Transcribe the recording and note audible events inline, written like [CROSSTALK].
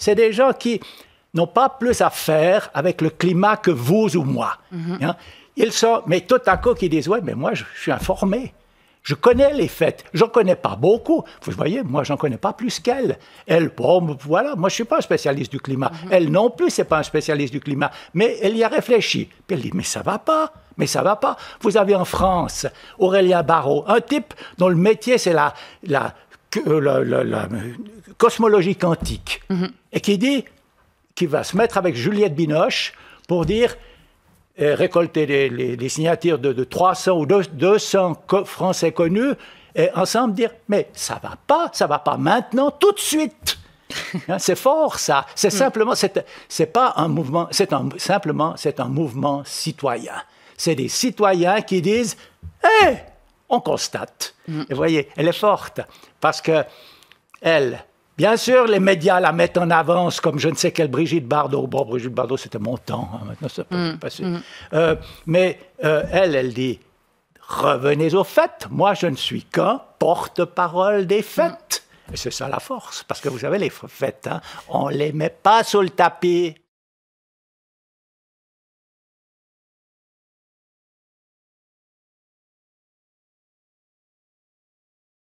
c'est des gens qui n'ont pas plus à faire avec le climat que vous ou moi. Mhm. Hein. Ils sont, mais tout à coup, qui disent, ouais, mais moi, je, suis informé. Je connais les fêtes. J'en connais pas beaucoup. Vous voyez, moi, j'en connais pas plus qu'elle. Elle, bon, voilà, moi, je suis pas un spécialiste du climat. Mhm. Elle non plus, c'est pas un spécialiste du climat. Mais elle y a réfléchi. Puis elle dit, mais ça va pas. Mais ça va pas. Vous avez en France Aurélien barreau un type dont le métier, c'est la, la que euh, la, euh, cosmologie quantique, mhm. et qui dit qu'il va se mettre avec Juliette Binoche pour dire euh, récolter les, les, signatures de, 300 ou 200 Français connus et ensemble dire mais ça va pas, ça va pas maintenant, tout de suite. [LAUGHS] Hein, c'est fort ça. C'est mm. simplement, c'est pas un mouvement, c'est simplement c'est un mouvement citoyen. C'est des citoyens qui disent hé, eh, on constate. vous voyez, elle est forte parce que elle, Bien sûr, les médias la mettent en avance, comme je ne sais quelle Brigitte Bardot. Bon, Brigitte Bardot, c'était mon temps, hein, maintenant ça peut mm. passer. Mm. Euh, mais euh, elle, elle dit revenez aux fêtes. Moi, je ne suis qu'un porte-parole des fêtes. Mm. Et c'est ça la force, parce que vous savez, les fêtes, hein, on ne les met pas sous le tapis.